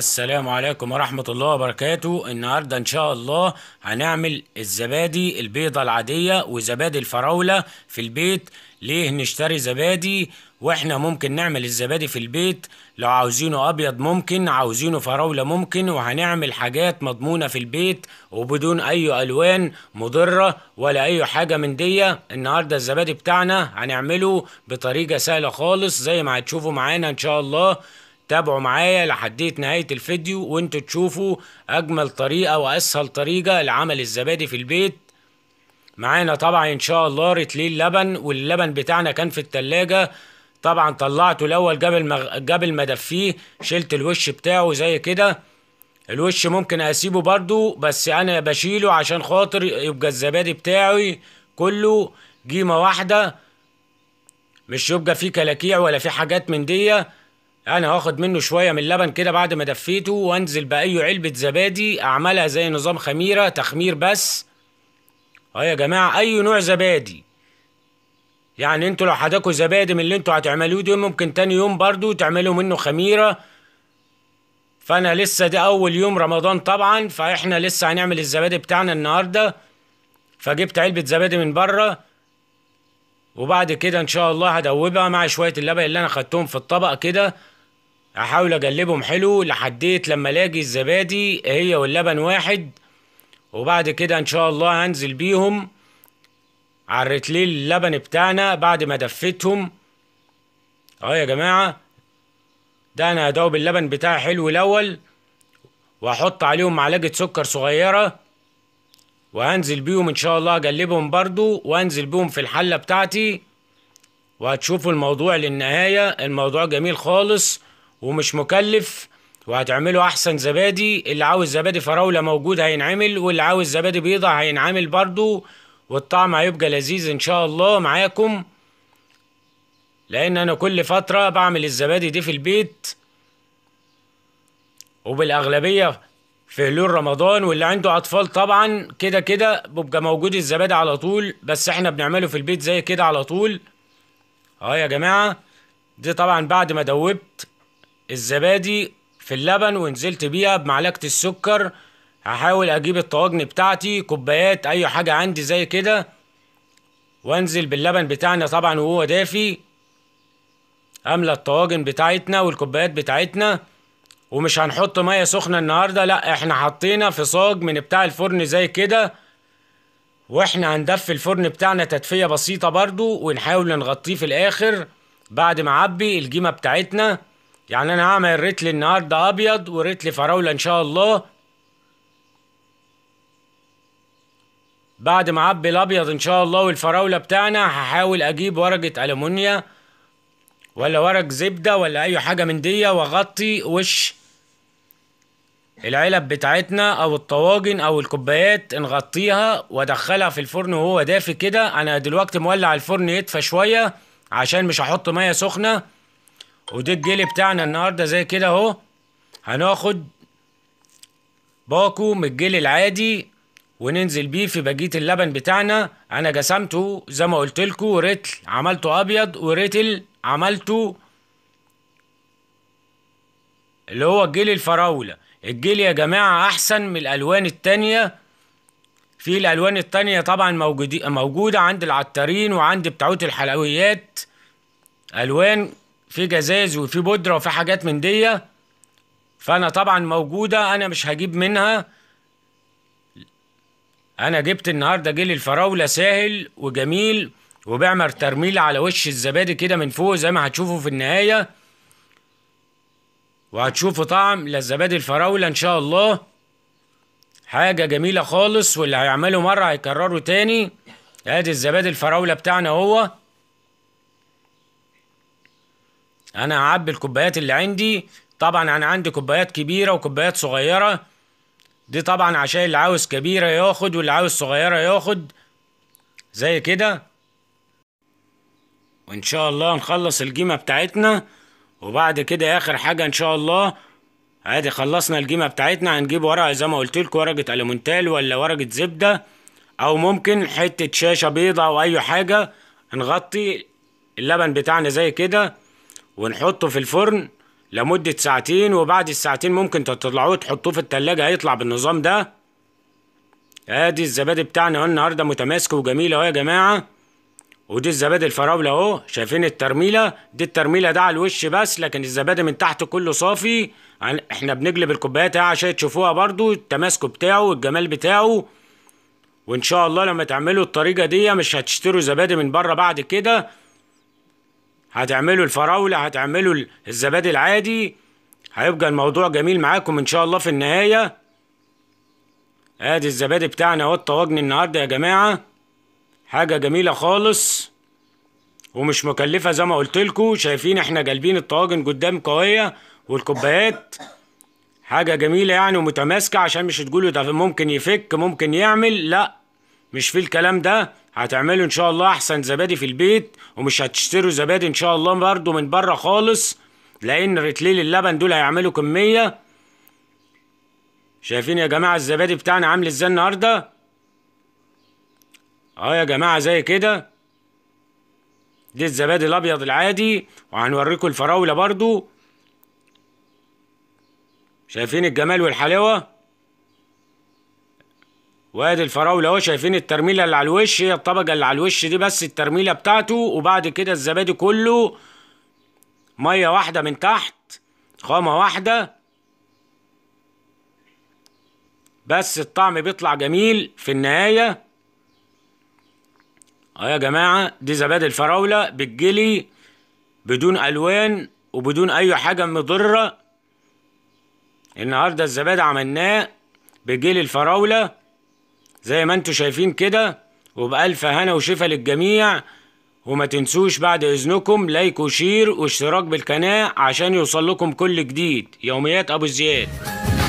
السلام عليكم ورحمة الله وبركاته النهاردة إن شاء الله هنعمل الزبادي البيضة العادية وزبادي الفراولة في البيت ليه نشتري زبادي واحنا ممكن نعمل الزبادي في البيت لو عاوزينه ابيض ممكن عاوزينه فراولة ممكن وهنعمل حاجات مضمونة في البيت وبدون اي الوان مضرة ولا اي حاجة من دية النهاردة الزبادي بتاعنا هنعمله بطريقة سهلة خالص زي ما هتشوفوا معانا ان شاء الله تابعوا معايا لحديت نهاية الفيديو وانتوا تشوفوا اجمل طريقة واسهل طريقة لعمل الزبادي في البيت معانا طبعا ان شاء الله رتلين لبن واللبن بتاعنا كان في التلاجة طبعا طلعته الاول قبل ما قبل ما دفيه شلت الوش بتاعه زي كده الوش ممكن اسيبه برضو بس انا بشيله عشان خاطر يبقى الزبادي بتاعي كله جيمه واحده مش يبقى فيه كلاكيع ولا فيه حاجات من ديه انا هاخد منه شويه من اللبن كده بعد ما دفيته وانزل باي علبه زبادي اعملها زي نظام خميره تخمير بس اه يا جماعه اي نوع زبادي يعني انتوا لو حداكوا زبادي من اللي انتوا هتعملوه دي ممكن تاني يوم برضو تعملوا منه خميره فانا لسه ده اول يوم رمضان طبعا فاحنا لسه هنعمل الزبادي بتاعنا النهارده فجبت علبه زبادي من بره وبعد كده ان شاء الله هدوبها مع شويه اللبن اللي انا خدتهم في الطبق كده هحاول اقلبهم حلو لحديت لما الاقي الزبادي هي واللبن واحد وبعد كده ان شاء الله هنزل بيهم عرت لي اللبن بتاعنا بعد ما دفيتهم اهو يا جماعه ده انا هدوب اللبن بتاعي حلو الاول واحط عليهم معلقه سكر صغيره وهنزل بيهم ان شاء الله اقلبهم برضو وانزل بيهم في الحله بتاعتي وهتشوفوا الموضوع للنهايه الموضوع جميل خالص ومش مكلف وهتعملوا احسن زبادي اللي عاوز زبادي فراوله موجود هينعمل واللي عاوز زبادي بيضه هينعمل برضو والطعم هيبقى لذيذ ان شاء الله معاكم لان انا كل فتره بعمل الزبادي دي في البيت وبالاغلبيه في هلول رمضان واللي عنده اطفال طبعا كده كده بيبقى موجود الزبادي على طول بس احنا بنعمله في البيت زي كده على طول اه يا جماعه دي طبعا بعد ما دوبت الزبادي في اللبن ونزلت بيها بمعلقه السكر هحاول اجيب الطواجن بتاعتي كوبايات اي حاجه عندي زي كده وانزل باللبن بتاعنا طبعا وهو دافي املى الطواجن بتاعتنا والكوبايات بتاعتنا ومش هنحط ميه سخنه النهارده لا احنا حطينا في صاج من بتاع الفرن زي كده واحنا هندفي الفرن بتاعنا تدفيه بسيطه برضو ونحاول نغطيه في الاخر بعد ما عبي الجيمه بتاعتنا يعني انا هعمل رتل النهارده ابيض ورتل فراوله ان شاء الله بعد ما اعبي الابيض ان شاء الله والفراوله بتاعنا هحاول اجيب ورقه الومنيا ولا ورق زبده ولا اي حاجه من دي واغطي وش العلب بتاعتنا او الطواجن او الكوبايات نغطيها وادخلها في الفرن وهو دافي كده انا دلوقتي مولع الفرن يدفى شويه عشان مش هحط ميه سخنه ودي الجيلي بتاعنا النهارده زي كده اهو هناخد باكو من الجيلي العادي وننزل بيه في بقيه اللبن بتاعنا انا جسمته زي ما قلت لكم رتل عملته ابيض ورتل عملته اللي هو الجيل الفراولة الجيل يا جماعة أحسن من الألوان التانية في الألوان التانية طبعا موجودة عند العطارين وعند بتاعوت الحلويات ألوان في جزاز وفي بودرة وفي حاجات من دية فأنا طبعا موجودة أنا مش هجيب منها أنا جبت النهاردة جيل الفراولة سهل وجميل وبعمر ترميل على وش الزبادي كده من فوق زي ما هتشوفوا في النهايه وهتشوفوا طعم للزبادي الفراولة إن شاء الله حاجة جميلة خالص واللي هيعمله مرة هيكرره تاني ادي الزبادي الفراولة بتاعنا هو انا هعبي الكوبايات اللي عندي طبعا انا عندي كوبايات كبيرة وكوبايات صغيرة دي طبعا عشان اللي عاوز كبيرة ياخد واللي عاوز صغيرة ياخد زي كده وان شاء الله نخلص الجيمة بتاعتنا وبعد كده اخر حاجه ان شاء الله ادي خلصنا الجيمه بتاعتنا هنجيب ورقه زي ما قلت لكم ورقه ألمونتال ولا ورقه زبده او ممكن حته شاشه بيضه او اي حاجه نغطي اللبن بتاعنا زي كده ونحطه في الفرن لمدة ساعتين وبعد الساعتين ممكن تطلعوه تحطوه في التلاجة هيطلع بالنظام ده ادي الزبادي بتاعنا اهو النهارده متماسك وجميل اهو يا جماعه ودي الزبادي الفراوله اهو شايفين الترميله دي الترميله ده على الوش بس لكن الزبادي من تحت كله صافي احنا بنقلب الكوبايات اهي عشان تشوفوها برضو التماسك بتاعه والجمال بتاعه وان شاء الله لما تعملوا الطريقه دي مش هتشتروا زبادي من بره بعد كده هتعملوا الفراوله هتعملوا الزبادي العادي هيبقى الموضوع جميل معاكم ان شاء الله في النهايه ادي الزبادي بتاعنا اهو الطواجن النهارده يا جماعه حاجة جميلة خالص ومش مكلفة زي ما قلت لكم شايفين احنا جالبين الطواجن قدام قوية والكوبايات حاجة جميلة يعني ومتماسكة عشان مش تقولوا ده ممكن يفك ممكن يعمل لا مش في الكلام ده هتعملوا ان شاء الله احسن زبادي في البيت ومش هتشتروا زبادي ان شاء الله برضو من بره خالص لان رتليل اللبن دول هيعملوا كمية شايفين يا جماعة الزبادي بتاعنا عامل ازاي النهارده اه يا جماعة زي كده دي الزبادي الابيض العادي وهنوريكم الفراولة برضو شايفين الجمال والحلاوة وادي الفراولة اهو شايفين الترميلة اللي على الوش هي الطبقة اللي على الوش دي بس الترميلة بتاعته وبعد كده الزبادي كله مية واحدة من تحت خامة واحدة بس الطعم بيطلع جميل في النهاية اه يا جماعه دي زبادي الفراوله بالجلي بدون الوان وبدون اي حاجه مضره النهارده الزبادي عملناه بجيل الفراوله زي ما انتوا شايفين كده وبألف هنا وشفا للجميع وما تنسوش بعد إذنكم لايك وشير واشتراك بالقناة عشان يوصل لكم كل جديد يوميات أبو زياد